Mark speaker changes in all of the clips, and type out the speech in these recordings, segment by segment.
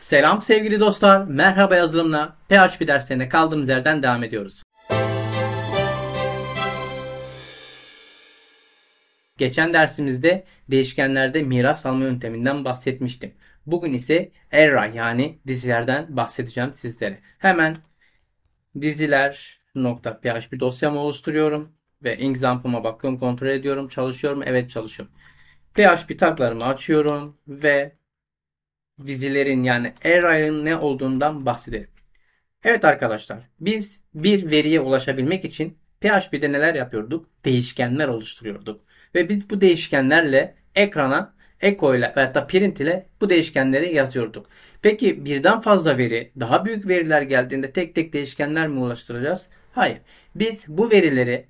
Speaker 1: Selam sevgili dostlar, merhaba yazılımla PHP derslerine kaldığımız yerden devam ediyoruz. Geçen dersimizde değişkenlerde miras alma yönteminden bahsetmiştim. Bugün ise era yani dizilerden bahsedeceğim sizlere. Hemen diziler.php dosyamı oluşturuyorum ve example'ıma bakıyorum, kontrol ediyorum, çalışıyorum, evet çalışıyorum. PHP taglarımı açıyorum ve dizilerin yani array'ın ne olduğundan bahsedelim. Evet arkadaşlar biz bir veriye ulaşabilmek için PHP'de neler yapıyorduk? Değişkenler oluşturuyorduk. Ve biz bu değişkenlerle ekrana echo ile veya da print ile bu değişkenleri yazıyorduk. Peki birden fazla veri, daha büyük veriler geldiğinde tek tek değişkenler mi ulaştıracağız? Hayır. Biz bu verileri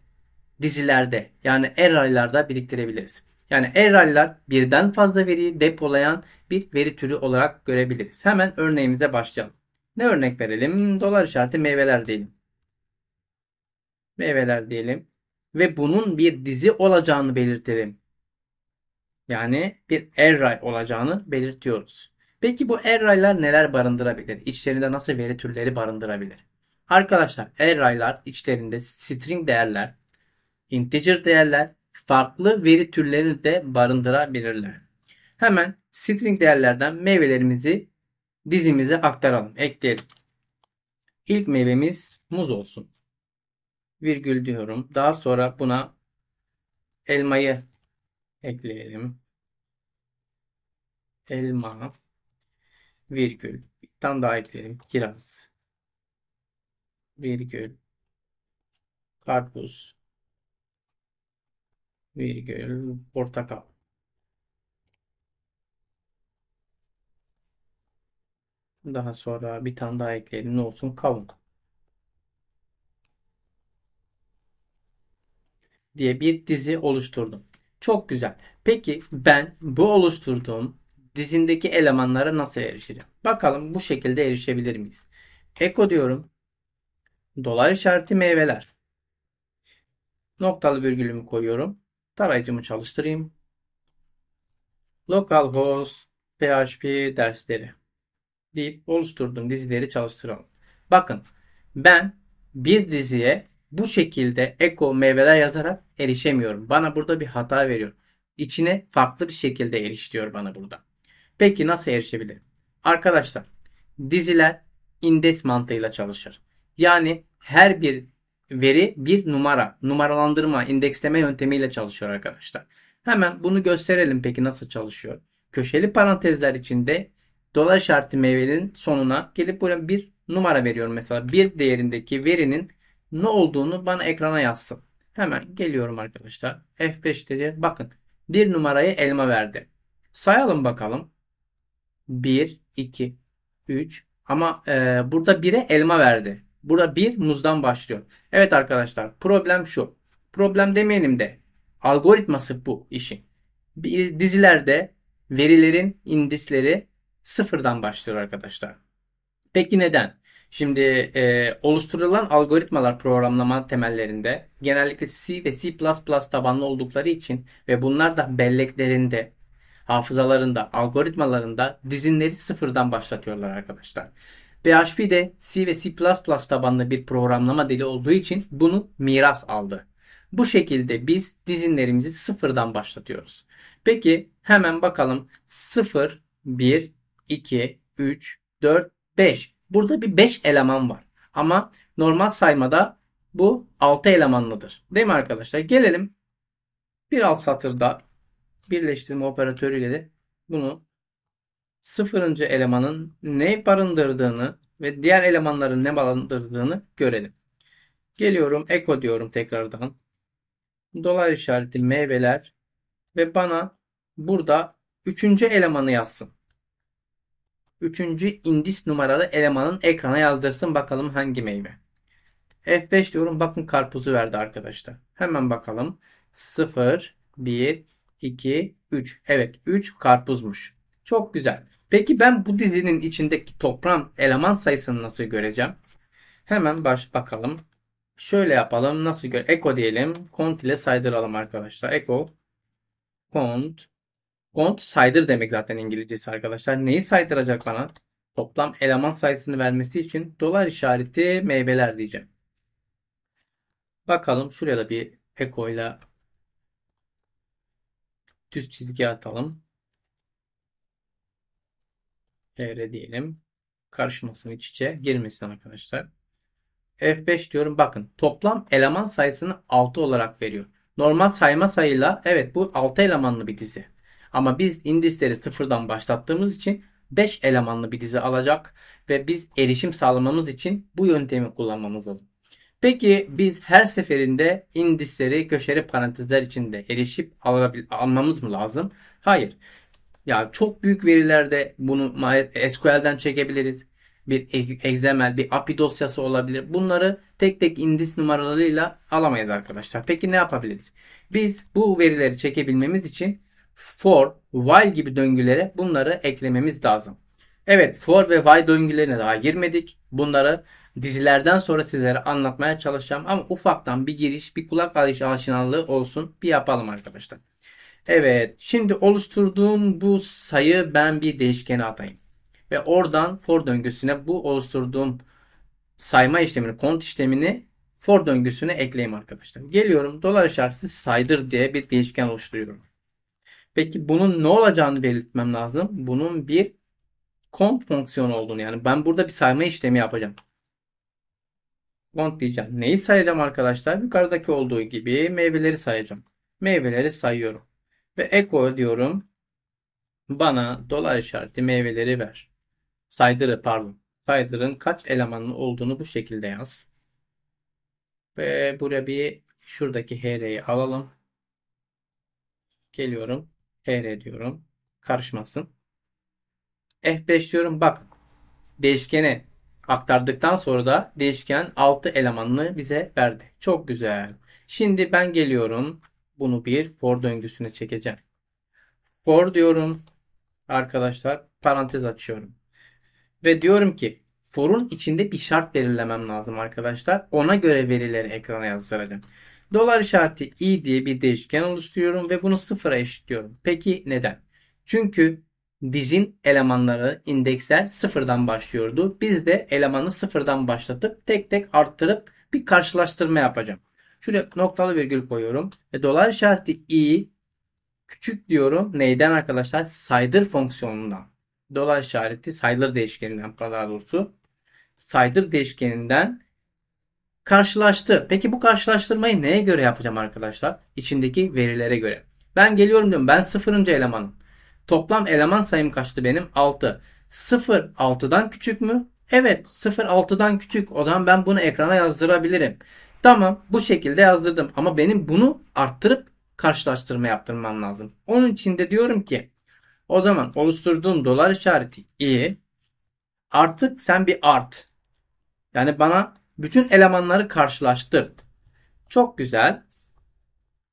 Speaker 1: dizilerde yani array'larda biriktirebiliriz. Yani ERAL'lar birden fazla veriyi depolayan bir veri türü olarak görebiliriz. Hemen örneğimize başlayalım. Ne örnek verelim? Dolar işareti meyveler diyelim. Meyveler diyelim. Ve bunun bir dizi olacağını belirtelim. Yani bir array olacağını belirtiyoruz. Peki bu array'lar neler barındırabilir? İçlerinde nasıl veri türleri barındırabilir? Arkadaşlar array'lar içlerinde string değerler, integer değerler farklı veri türlerini de barındırabilirler. Hemen string değerlerden meyvelerimizi dizimize aktaralım, ekleyelim. İlk meyvemiz muz olsun. Virgül diyorum. Daha sonra buna elmayı ekleyelim. Elma virgül. Bir daha ekleyelim. Kiraz virgül. Karpuz virgül portakal. Daha sonra bir tane daha ekleyelim. Ne olsun? Kavun. diye bir dizi oluşturdum. Çok güzel. Peki ben bu oluşturduğum dizindeki elemanlara nasıl erişeceğim? Bakalım bu şekilde erişebilir miyiz? Eko diyorum. Dolar işareti meyveler. Noktalı virgülümü koyuyorum tarayıcımı çalıştırayım. Localhost PHP dersleri deyip oluşturduğum dizileri çalıştıralım. Bakın ben bir diziye bu şekilde echo meyveler yazarak erişemiyorum. Bana burada bir hata veriyor. İçine farklı bir şekilde eriş bana burada. Peki nasıl erişebilirim? Arkadaşlar diziler index mantığıyla çalışır. Yani her bir veri bir numara, numaralandırma, indeksleme yöntemiyle çalışıyor arkadaşlar. Hemen bunu gösterelim peki nasıl çalışıyor. Köşeli parantezler içinde dolar şartı meyvenin sonuna gelip buraya bir numara veriyorum. Mesela bir değerindeki verinin ne olduğunu bana ekrana yazsın. Hemen geliyorum arkadaşlar. F5 dedi. Bakın bir numarayı elma verdi. Sayalım bakalım. 1, 2, 3. Ama e, burada 1'e elma verdi. Burada bir muzdan başlıyor. Evet arkadaşlar problem şu. Problem demeyelim de algoritması bu işin. Dizilerde verilerin indisleri sıfırdan başlıyor arkadaşlar. Peki neden? Şimdi e, oluşturulan algoritmalar programlama temellerinde genellikle C ve C++ tabanlı oldukları için ve bunlar da belleklerinde, hafızalarında, algoritmalarında dizinleri sıfırdan başlatıyorlar arkadaşlar. PHP de C ve C++ tabanlı bir programlama dili olduğu için bunu miras aldı. Bu şekilde biz dizinlerimizi sıfırdan başlatıyoruz. Peki hemen bakalım 0, 1, 2, 3, 4, 5. Burada bir 5 eleman var. Ama normal saymada bu 6 elemanlıdır. Değil mi arkadaşlar? Gelelim bir alt satırda birleştirme operatörüyle de bunu sıfırıncı elemanın ne barındırdığını ve diğer elemanların ne barındırdığını görelim. Geliyorum Echo diyorum tekrardan. Dolar işareti meyveler ve bana burada üçüncü elemanı yazsın. Üçüncü indis numaralı elemanın ekrana yazdırsın bakalım hangi meyve. F5 diyorum bakın karpuzu verdi arkadaşlar. Hemen bakalım. 0, 1, 2, 3. Evet 3 karpuzmuş. Çok güzel. Peki ben bu dizinin içindeki toplam eleman sayısını nasıl göreceğim? Hemen baş bakalım. Şöyle yapalım. Nasıl gör? Eko diyelim. Kont ile saydıralım arkadaşlar. Eko. Kont. Kont saydır demek zaten İngilizcesi arkadaşlar. Neyi saydıracak bana? Toplam eleman sayısını vermesi için dolar işareti meyveler diyeceğim. Bakalım şuraya da bir Eko ile düz çizgi atalım devre diyelim. Karışmasın iç içe girmesin arkadaşlar. F5 diyorum bakın toplam eleman sayısını 6 olarak veriyor. Normal sayma sayıyla evet bu 6 elemanlı bir dizi. Ama biz indisleri sıfırdan başlattığımız için 5 elemanlı bir dizi alacak ve biz erişim sağlamamız için bu yöntemi kullanmamız lazım. Peki biz her seferinde indisleri köşeli parantezler içinde erişip almamız mı lazım? Hayır. Ya çok büyük verilerde bunu SQL'den çekebiliriz. Bir e, XML, bir API dosyası olabilir. Bunları tek tek indis numaralarıyla alamayız arkadaşlar. Peki ne yapabiliriz? Biz bu verileri çekebilmemiz için for, while gibi döngülere bunları eklememiz lazım. Evet for ve while döngülerine daha girmedik. Bunları dizilerden sonra sizlere anlatmaya çalışacağım. Ama ufaktan bir giriş, bir kulak alışı alışkanlığı olsun. Bir yapalım arkadaşlar. Evet, şimdi oluşturduğum bu sayı ben bir değişkene atayım. Ve oradan for döngüsüne bu oluşturduğum sayma işlemini, kont işlemini for döngüsüne ekleyeyim arkadaşlar. Geliyorum dolar işareti saydır diye bir değişken oluşturuyorum. Peki bunun ne olacağını belirtmem lazım. Bunun bir kont fonksiyonu olduğunu yani ben burada bir sayma işlemi yapacağım. Kont diyeceğim. Neyi sayacağım arkadaşlar? Yukarıdaki olduğu gibi meyveleri sayacağım. Meyveleri sayıyorum. Ve eko diyorum bana dolar işareti meyveleri ver. Saydırı pardon. Saydırın kaç elemanın olduğunu bu şekilde yaz. Ve buraya bir şuradaki HR'yi alalım. Geliyorum. HR diyorum. Karışmasın. F5 diyorum. Bak değişkene aktardıktan sonra da değişken 6 elemanını bize verdi. Çok güzel. Şimdi ben geliyorum bunu bir for döngüsüne çekeceğim. For diyorum arkadaşlar parantez açıyorum. Ve diyorum ki for'un içinde bir şart belirlemem lazım arkadaşlar. Ona göre verileri ekrana yazdıracağım. Dolar işareti i diye bir değişken oluşturuyorum ve bunu sıfıra eşitliyorum. Peki neden? Çünkü dizin elemanları indeksler sıfırdan başlıyordu. Biz de elemanı sıfırdan başlatıp tek tek arttırıp bir karşılaştırma yapacağım. Şuraya noktalı virgül koyuyorum. Ve dolar işareti i küçük diyorum. Neyden arkadaşlar? Saydır fonksiyonundan. Dolar işareti sayılır değişkeninden daha doğrusu. Saydır değişkeninden karşılaştı. Peki bu karşılaştırmayı neye göre yapacağım arkadaşlar? İçindeki verilere göre. Ben geliyorum diyorum. Ben sıfırıncı elemanım. Toplam eleman sayım kaçtı benim? 6. 0 6'dan küçük mü? Evet 0 6'dan küçük. O zaman ben bunu ekrana yazdırabilirim. Tamam bu şekilde yazdırdım ama benim bunu arttırıp karşılaştırma yaptırmam lazım. Onun için de diyorum ki o zaman oluşturduğum dolar işareti iyi. artık sen bir art. Yani bana bütün elemanları karşılaştır. Çok güzel.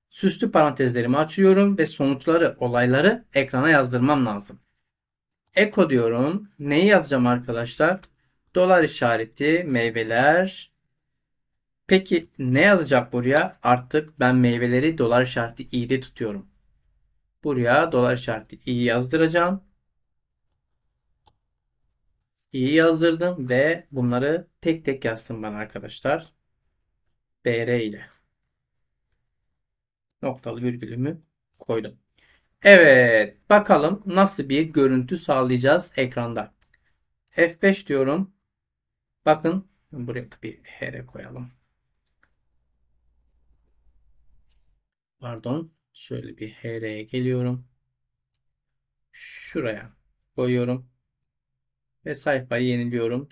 Speaker 1: Süslü parantezlerimi açıyorum ve sonuçları, olayları ekrana yazdırmam lazım. Eko diyorum. Neyi yazacağım arkadaşlar? Dolar işareti, meyveler, Peki ne yazacak buraya? Artık ben meyveleri dolar işareti i'de tutuyorum. Buraya dolar işareti iyi yazdıracağım. İyi yazdırdım ve bunları tek tek yazsın bana arkadaşlar. br ile. Noktalı virgülümü koydum. Evet bakalım nasıl bir görüntü sağlayacağız ekranda. F5 diyorum. Bakın buraya bir HR koyalım. pardon şöyle bir HR'ye geliyorum. Şuraya koyuyorum. Ve sayfayı yeniliyorum.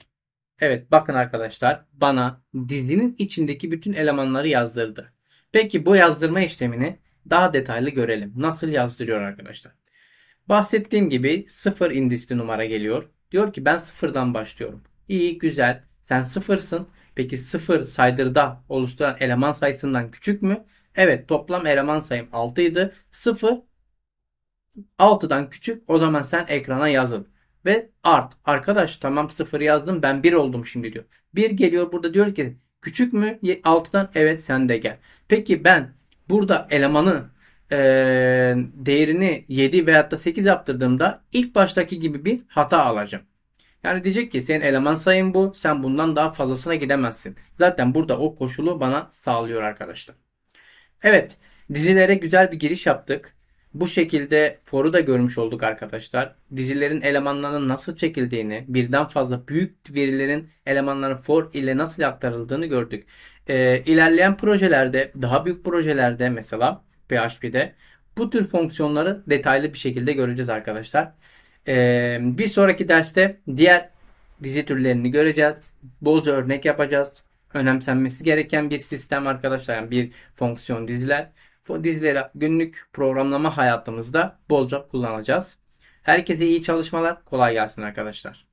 Speaker 1: Evet bakın arkadaşlar bana dizinin içindeki bütün elemanları yazdırdı. Peki bu yazdırma işlemini daha detaylı görelim. Nasıl yazdırıyor arkadaşlar? Bahsettiğim gibi sıfır indisli numara geliyor. Diyor ki ben sıfırdan başlıyorum. İyi güzel sen sıfırsın. Peki sıfır saydırda oluşturan eleman sayısından küçük mü? Evet toplam eleman sayım 6 idi. 0 6'dan küçük o zaman sen ekrana yazın. Ve art. Arkadaş tamam 0 yazdım ben 1 oldum şimdi diyor. 1 geliyor burada diyor ki küçük mü 6'dan evet sen de gel. Peki ben burada elemanı e, değerini 7 veyahut da 8 yaptırdığımda ilk baştaki gibi bir hata alacağım. Yani diyecek ki senin eleman sayın bu. Sen bundan daha fazlasına gidemezsin. Zaten burada o koşulu bana sağlıyor arkadaşlar. Evet, dizilere güzel bir giriş yaptık. Bu şekilde foru da görmüş olduk arkadaşlar. Dizilerin elemanlarının nasıl çekildiğini, birden fazla büyük verilerin elemanların for ile nasıl aktarıldığını gördük. Ee, ilerleyen projelerde, daha büyük projelerde mesela PHP'de bu tür fonksiyonları detaylı bir şekilde göreceğiz arkadaşlar. Ee, bir sonraki derste diğer dizi türlerini göreceğiz. Bolca örnek yapacağız önemsenmesi gereken bir sistem arkadaşlar. Yani bir fonksiyon diziler. Dizileri günlük programlama hayatımızda bolca kullanacağız. Herkese iyi çalışmalar. Kolay gelsin arkadaşlar.